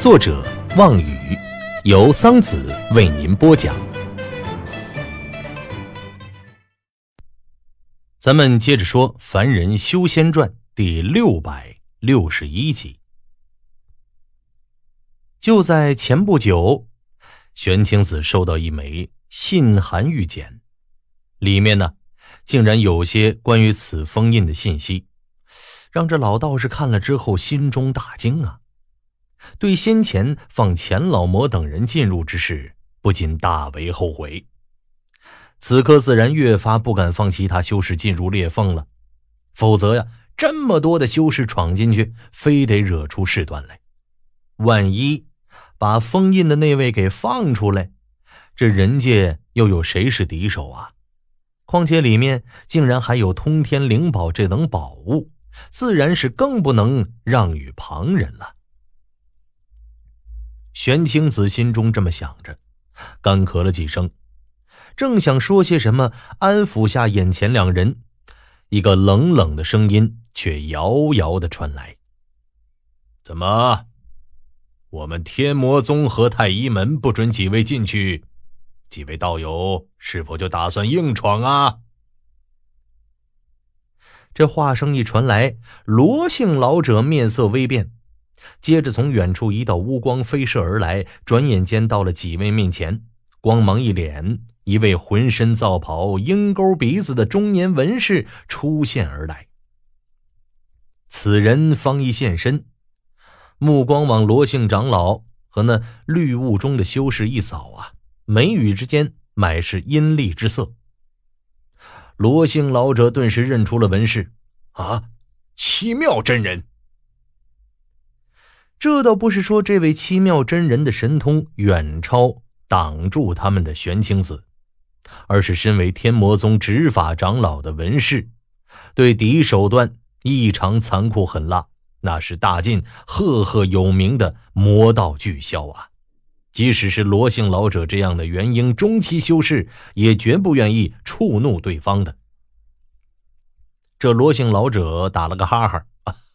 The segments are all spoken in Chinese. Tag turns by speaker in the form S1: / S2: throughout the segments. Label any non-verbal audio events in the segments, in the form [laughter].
S1: 作者望雨，由桑子为您播讲。咱们接着说《凡人修仙传》第六百六十一集。就在前不久，玄清子收到一枚信函玉简，里面呢，竟然有些关于此封印的信息，让这老道士看了之后心中大惊啊！对先前放钱老魔等人进入之事，不禁大为后悔。此刻自然越发不敢放其他修士进入裂缝了，否则呀，这么多的修士闯进去，非得惹出事端来。万一把封印的那位给放出来，这人界又有谁是敌手啊？况且里面竟然还有通天灵宝这等宝物，自然是更不能让与旁人了。玄清子心中这么想着，干咳了几声，正想说些什么安抚下眼前两人，一个冷冷的声音却遥遥的传来：“怎么，我们天魔宗和太医门不准几位进去，几位道友是否就打算硬闯啊？”这话声一传来，罗姓老者面色微变。接着，从远处一道乌光飞射而来，转眼间到了几位面前。光芒一敛，一位浑身皂袍、鹰钩鼻子的中年文士出现而来。此人方一现身，目光往罗姓长老和那绿雾中的修士一扫啊，眉宇之间满是阴戾之色。罗姓老者顿时认出了文士，啊，七妙真人。这倒不是说这位七妙真人的神通远超挡住他们的玄清子，而是身为天魔宗执法长老的文士，对敌手段异常残酷狠辣，那是大晋赫赫有名的魔道巨枭啊！即使是罗姓老者这样的元婴中期修士，也绝不愿意触怒对方的。这罗姓老者打了个哈哈。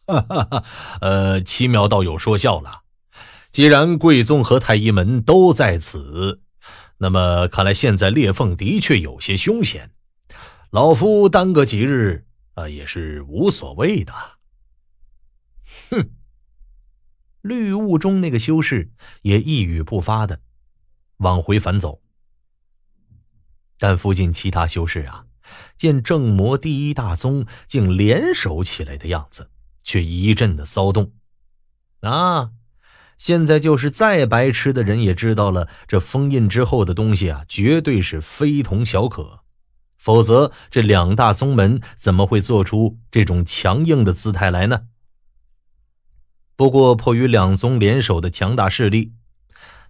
S1: 哈哈哈，呃，奇苗道友说笑了。既然贵宗和太医门都在此，那么看来现在裂缝的确有些凶险。老夫耽搁几日啊，也是无所谓的。哼！绿雾中那个修士也一语不发的往回返走。但附近其他修士啊，见正魔第一大宗竟联手起来的样子。却一阵的骚动，啊！现在就是再白痴的人也知道了，这封印之后的东西啊，绝对是非同小可，否则这两大宗门怎么会做出这种强硬的姿态来呢？不过，迫于两宗联手的强大势力，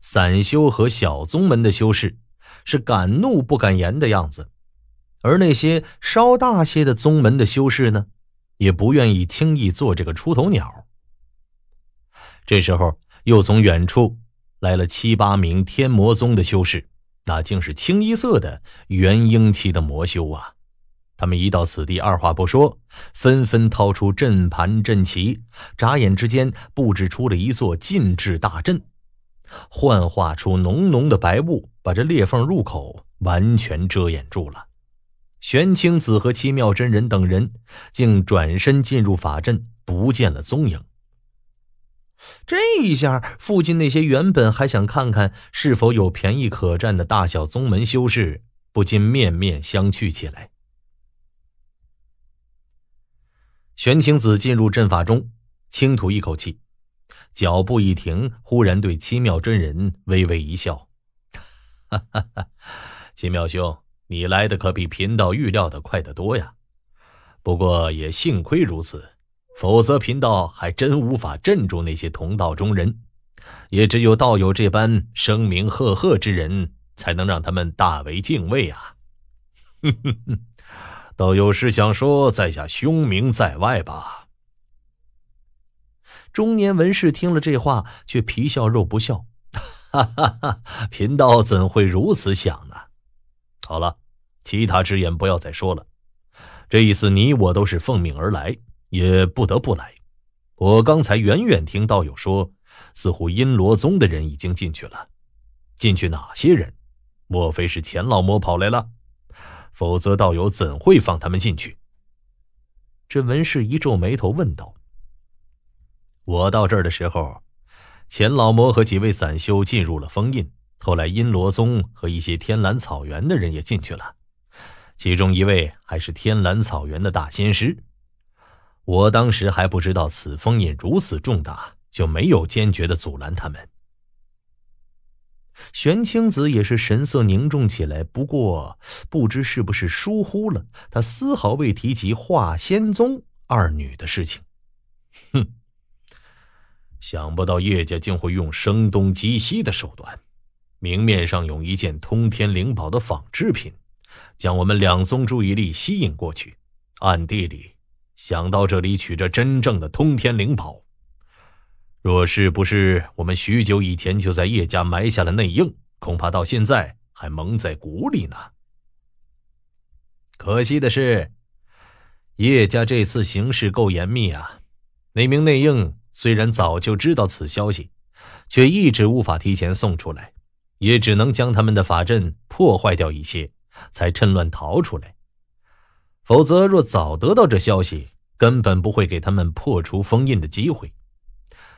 S1: 散修和小宗门的修士是敢怒不敢言的样子，而那些稍大些的宗门的修士呢？也不愿意轻易做这个出头鸟。这时候，又从远处来了七八名天魔宗的修士，那竟是清一色的元婴期的魔修啊！他们一到此地，二话不说，纷纷掏出阵盘、阵旗，眨眼之间布置出了一座禁制大阵，幻化出浓浓的白雾，把这裂缝入口完全遮掩住了。玄清子和七妙真人等人，竟转身进入法阵，不见了踪影。这一下，附近那些原本还想看看是否有便宜可占的大小宗门修士，不禁面面相觑起来。玄清子进入阵法中，轻吐一口气，脚步一停，忽然对七妙真人微微一笑：“哈哈，哈，七妙兄。”你来的可比贫道预料的快得多呀！不过也幸亏如此，否则贫道还真无法镇住那些同道中人。也只有道友这般声名赫赫之人，才能让他们大为敬畏啊！哼哼哼，道友是想说在下凶名在外吧？中年文士听了这话，却皮笑肉不笑：“ [laughs] 哈哈哈，贫道怎会如此想呢？”好了，其他之言不要再说了。这意思，你我都是奉命而来，也不得不来。我刚才远远听道友说，似乎阴罗宗的人已经进去了。进去哪些人？莫非是钱老魔跑来了？否则道友怎会放他们进去？这文士一皱眉头问道：“我到这儿的时候，钱老魔和几位散修进入了封印。”后来，阴罗宗和一些天蓝草原的人也进去了，其中一位还是天蓝草原的大仙师。我当时还不知道此封印如此重大，就没有坚决的阻拦他们。玄清子也是神色凝重起来，不过不知是不是疏忽了，他丝毫未提及化仙宗二女的事情。哼，想不到叶家竟会用声东击西的手段。明面上用一件通天灵宝的仿制品，将我们两宗注意力吸引过去，暗地里想到这里取着真正的通天灵宝。若是不是我们许久以前就在叶家埋下了内应，恐怕到现在还蒙在鼓里呢。可惜的是，叶家这次行事够严密啊！那名内应虽然早就知道此消息，却一直无法提前送出来。也只能将他们的法阵破坏掉一些，才趁乱逃出来。否则，若早得到这消息，根本不会给他们破除封印的机会。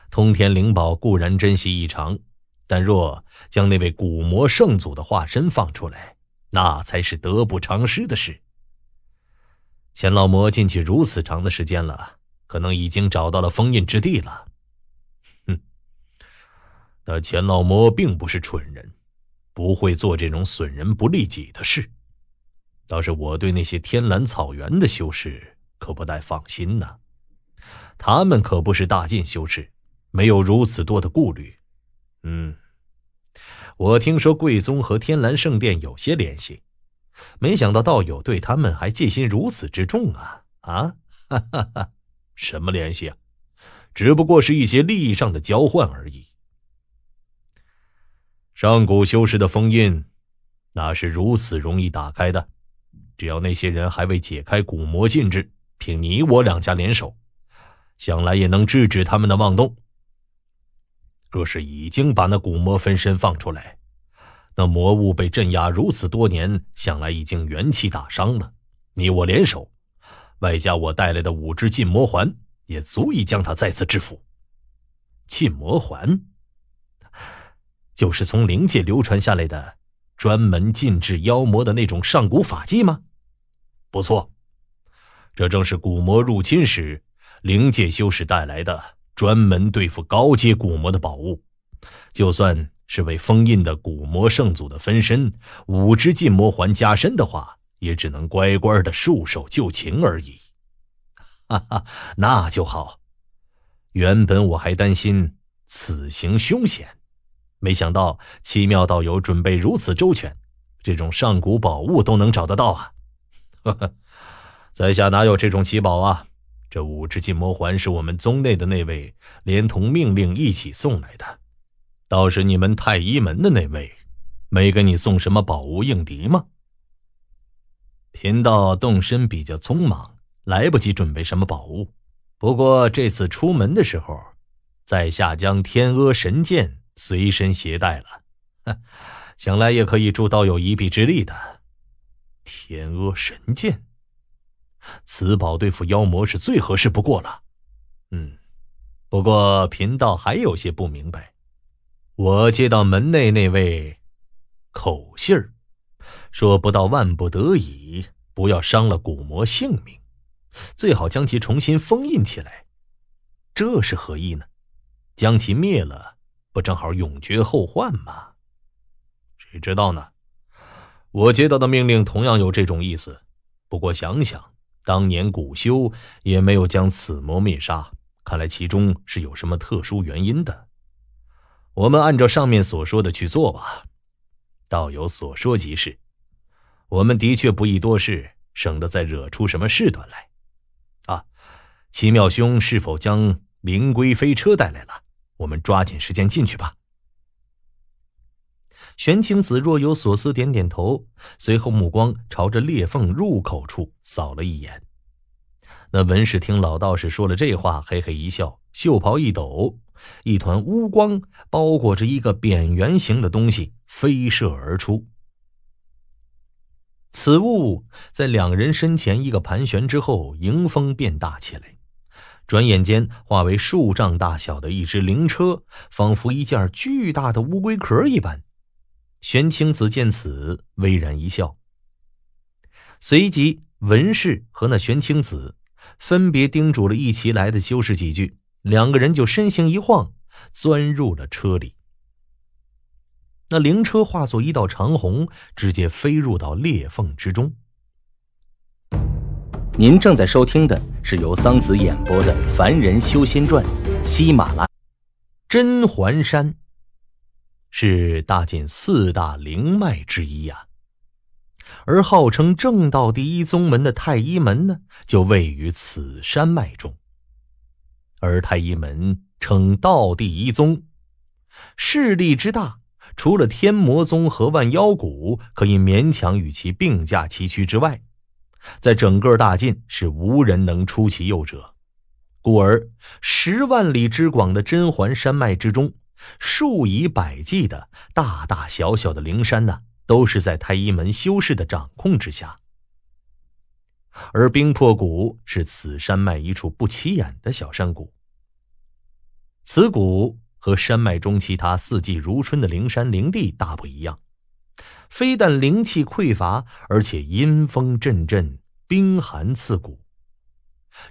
S1: 通天灵宝固然珍惜异常，但若将那位古魔圣祖的化身放出来，那才是得不偿失的事。钱老魔进去如此长的时间了，可能已经找到了封印之地了。那钱老魔并不是蠢人，不会做这种损人不利己的事。倒是我对那些天蓝草原的修士可不太放心呢。他们可不是大晋修士，没有如此多的顾虑。嗯，我听说贵宗和天蓝圣殿有些联系，没想到道友对他们还戒心如此之重啊！啊，哈哈哈，什么联系啊？只不过是一些利益上的交换而已。上古修士的封印，哪是如此容易打开的？只要那些人还未解开古魔禁制，凭你我两家联手，想来也能制止他们的妄动。若是已经把那古魔分身放出来，那魔物被镇压如此多年，想来已经元气大伤了。你我联手，外加我带来的五只禁魔环，也足以将他再次制服。禁魔环。就是从灵界流传下来的，专门禁制妖魔的那种上古法技吗？不错，这正是古魔入侵时，灵界修士带来的专门对付高阶古魔的宝物。就算是被封印的古魔圣祖的分身，五只禁魔环加身的话，也只能乖乖的束手就擒而已。哈哈，那就好。原本我还担心此行凶险。没想到七妙道友准备如此周全，这种上古宝物都能找得到啊！呵呵，在下哪有这种奇宝啊？这五只禁魔环是我们宗内的那位连同命令一起送来的。倒是你们太医门的那位，没给你送什么宝物应敌吗？贫道动身比较匆忙，来不及准备什么宝物。不过这次出门的时候，在下将天鹅神剑。随身携带了，哼，[laughs] 想来也可以助道友一臂之力的。天阿神剑，此宝对付妖魔是最合适不过了。嗯，不过贫道还有些不明白，我接到门内那位口信儿，说不到万不得已不要伤了古魔性命，最好将其重新封印起来，这是何意呢？将其灭了？不正好永绝后患吗？谁知道呢？我接到的命令同样有这种意思。不过想想，当年古修也没有将此魔灭杀，看来其中是有什么特殊原因的。我们按照上面所说的去做吧。道友所说即是，我们的确不宜多事，省得再惹出什么事端来。啊，奇妙兄是否将灵龟飞车带来了？我们抓紧时间进去吧。玄清子若有所思，点点头，随后目光朝着裂缝入口处扫了一眼。那文士听老道士说了这话，嘿嘿一笑，袖袍一抖，一团乌光包裹着一个扁圆形的东西飞射而出。此物在两人身前一个盘旋之后，迎风变大起来。转眼间，化为数丈大小的一只灵车，仿佛一件巨大的乌龟壳一般。玄清子见此，微然一笑。随即，文氏和那玄清子分别叮嘱了一齐来的修士几句，两个人就身形一晃，钻入了车里。那灵车化作一道长虹，直接飞入到裂缝之中。您正在收听的是由桑子演播的《凡人修仙传》，喜马拉，甄嬛山是大晋四大灵脉之一啊，而号称正道第一宗门的太医门呢，就位于此山脉中，而太医门称道第一宗，势力之大，除了天魔宗和万妖谷可以勉强与其并驾齐驱之外。在整个大晋，是无人能出其右者，故而十万里之广的甄嬛山脉之中，数以百计的大大小小的灵山呢，都是在太一门修士的掌控之下。而冰魄谷是此山脉一处不起眼的小山谷。此谷和山脉中其他四季如春的灵山灵地大不一样。非但灵气匮乏，而且阴风阵阵，冰寒刺骨。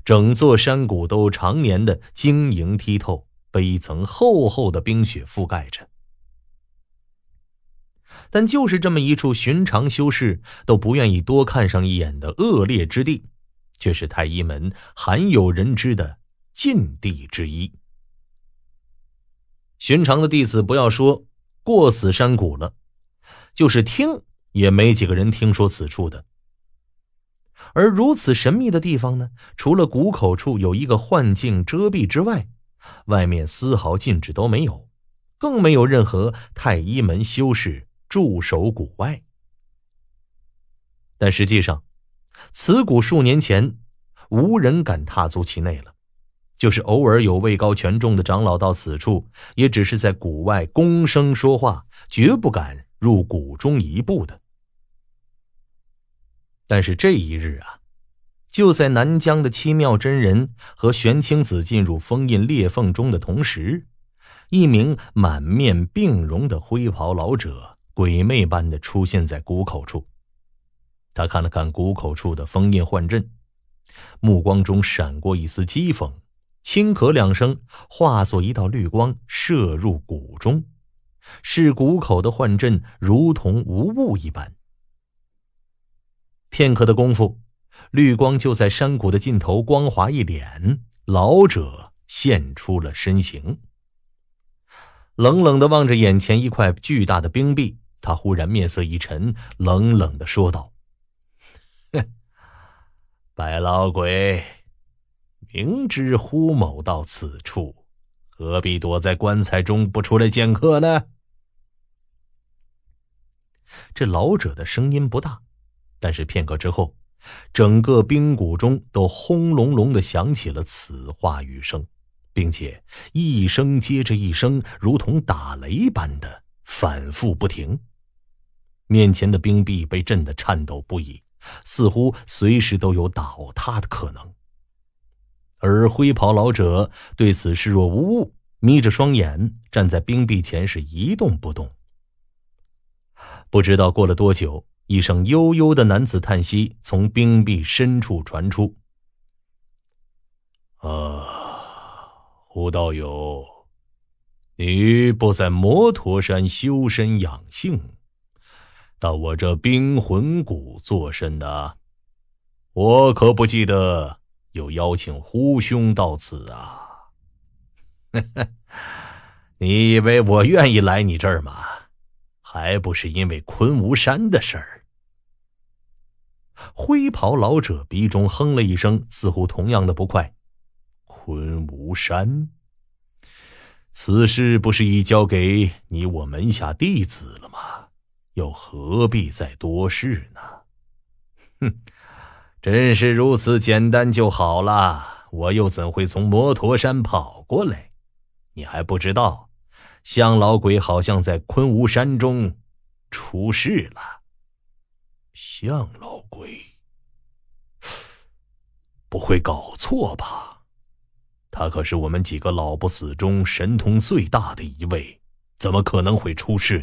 S1: 整座山谷都常年的晶莹剔透，被一层厚厚的冰雪覆盖着。但就是这么一处寻常修士都不愿意多看上一眼的恶劣之地，却是太医门罕有人知的禁地之一。寻常的弟子，不要说过死山谷了。就是听也没几个人听说此处的，而如此神秘的地方呢？除了谷口处有一个幻境遮蔽之外，外面丝毫禁止都没有，更没有任何太医门修士驻守谷外。但实际上，此谷数年前无人敢踏足其内了，就是偶尔有位高权重的长老到此处，也只是在谷外恭声说话，绝不敢。入谷中一步的，但是这一日啊，就在南疆的七妙真人和玄清子进入封印裂缝中的同时，一名满面病容的灰袍老者鬼魅般的出现在谷口处。他看了看谷口处的封印幻阵，目光中闪过一丝讥讽，轻咳两声，化作一道绿光射入谷中。是谷口的幻阵，如同无物一般。片刻的功夫，绿光就在山谷的尽头光滑一敛，老者现出了身形，冷冷的望着眼前一块巨大的冰壁。他忽然面色一沉，冷冷的说道：“哼，[laughs] 白老鬼，明知呼某到此处，何必躲在棺材中不出来见客呢？”这老者的声音不大，但是片刻之后，整个冰谷中都轰隆隆的响起了此话语声，并且一声接着一声，如同打雷般的反复不停。面前的冰壁被震得颤抖不已，似乎随时都有倒塌的可能。而灰袍老者对此视若无物，眯着双眼站在冰壁前，是一动不动。不知道过了多久，一声悠悠的男子叹息从冰壁深处传出。“啊，胡道友，你不在摩陀山修身养性，到我这冰魂谷作甚呢？我可不记得有邀请胡兄到此啊！[laughs] 你以为我愿意来你这儿吗？”还不是因为昆吾山的事儿。灰袍老者鼻中哼了一声，似乎同样的不快。昆吾山，此事不是已交给你我门下弟子了吗？又何必再多事呢？哼，真是如此简单就好了，我又怎会从摩陀山跑过来？你还不知道。向老鬼好像在昆吾山中出事了。向老鬼不会搞错吧？他可是我们几个老不死中神通最大的一位，怎么可能会出事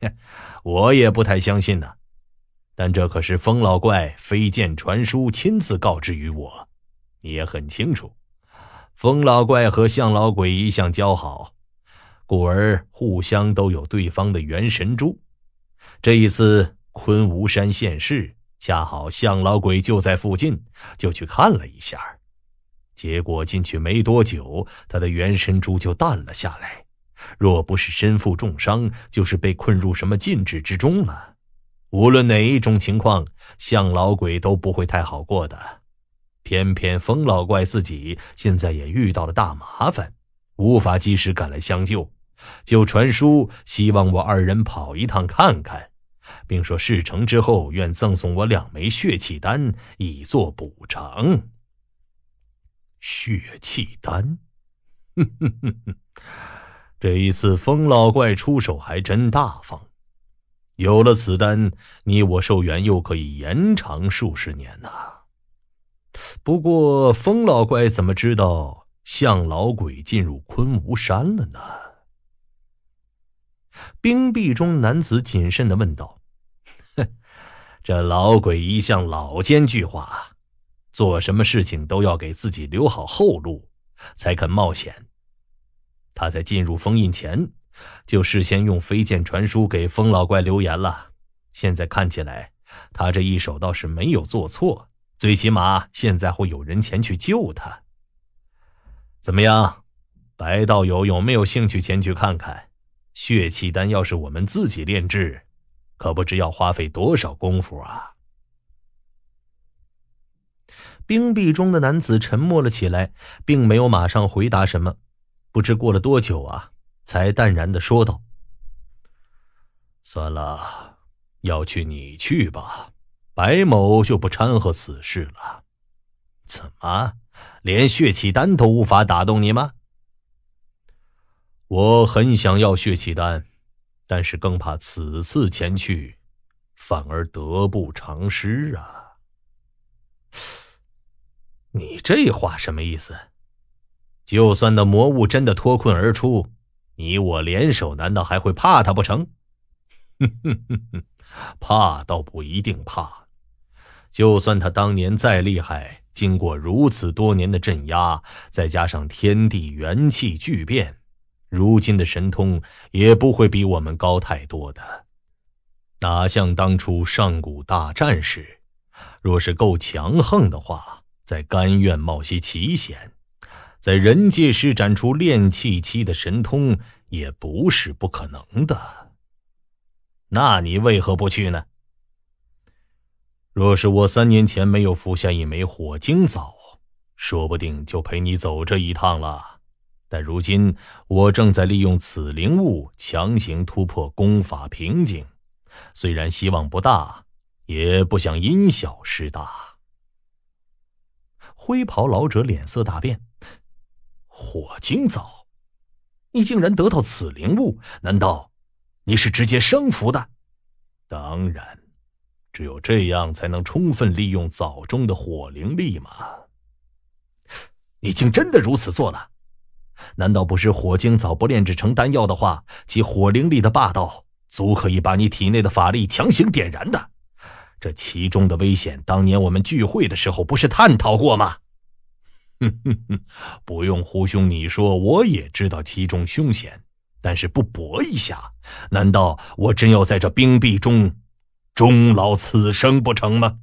S1: 呢？[laughs] 我也不太相信呢。但这可是风老怪飞剑传书亲自告知于我，你也很清楚。风老怪和向老鬼一向交好。故而互相都有对方的元神珠。这一次昆吾山现世，恰好向老鬼就在附近，就去看了一下。结果进去没多久，他的元神珠就淡了下来。若不是身负重伤，就是被困入什么禁制之中了。无论哪一种情况，向老鬼都不会太好过的。偏偏风老怪自己现在也遇到了大麻烦。无法及时赶来相救，就传书希望我二人跑一趟看看，并说事成之后愿赠送我两枚血气丹以作补偿。血气丹，哼哼哼哼，这一次风老怪出手还真大方，有了此丹，你我寿元又可以延长数十年呐。不过风老怪怎么知道？向老鬼进入昆吾山了呢？冰壁中男子谨慎的问道：“这老鬼一向老奸巨猾，做什么事情都要给自己留好后路，才肯冒险。他在进入封印前，就事先用飞剑传书给风老怪留言了。现在看起来，他这一手倒是没有做错，最起码现在会有人前去救他。”怎么样，白道友有没有兴趣前去看看？血气丹要是我们自己炼制，可不知要花费多少功夫啊！冰壁中的男子沉默了起来，并没有马上回答什么。不知过了多久啊，才淡然的说道：“算了，要去你去吧，白某就不掺和此事了。”怎么？连血气丹都无法打动你吗？我很想要血气丹，但是更怕此次前去，反而得不偿失啊！你这话什么意思？就算那魔物真的脱困而出，你我联手难道还会怕他不成？哼哼哼哼，怕倒不一定怕，就算他当年再厉害。经过如此多年的镇压，再加上天地元气巨变，如今的神通也不会比我们高太多的。哪像当初上古大战时，若是够强横的话，再甘愿冒些奇险，在人界施展出炼气期的神通也不是不可能的。那你为何不去呢？若是我三年前没有服下一枚火晶枣，说不定就陪你走这一趟了。但如今我正在利用此灵物强行突破功法瓶颈，虽然希望不大，也不想因小失大。灰袍老者脸色大变：“火晶枣，你竟然得到此灵物？难道你是直接升服的？”“当然。”只有这样才能充分利用枣中的火灵力嘛？你竟真的如此做了？难道不是火晶枣不炼制成丹药的话，其火灵力的霸道，足可以把你体内的法力强行点燃的？这其中的危险，当年我们聚会的时候不是探讨过吗？哼哼哼！不用胡兄你说，我也知道其中凶险。但是不搏一下，难道我真要在这冰壁中？终老此生不成吗？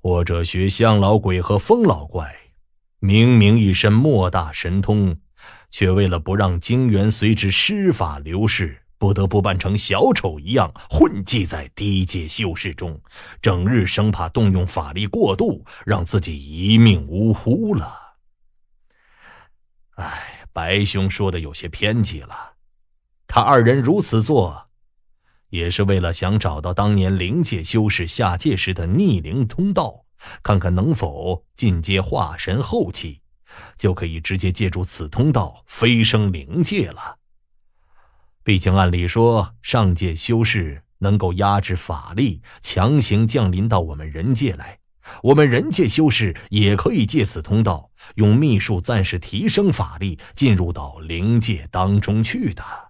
S1: 或者学向老鬼和风老怪，明明一身莫大神通，却为了不让精元随之施法流逝，不得不扮成小丑一样混迹在低阶修士中，整日生怕动用法力过度，让自己一命呜呼了。哎，白兄说的有些偏激了，他二人如此做。也是为了想找到当年灵界修士下界时的逆灵通道，看看能否进阶化神后期，就可以直接借助此通道飞升灵界了。毕竟，按理说，上界修士能够压制法力，强行降临到我们人界来，我们人界修士也可以借此通道，用秘术暂时提升法力，进入到灵界当中去的。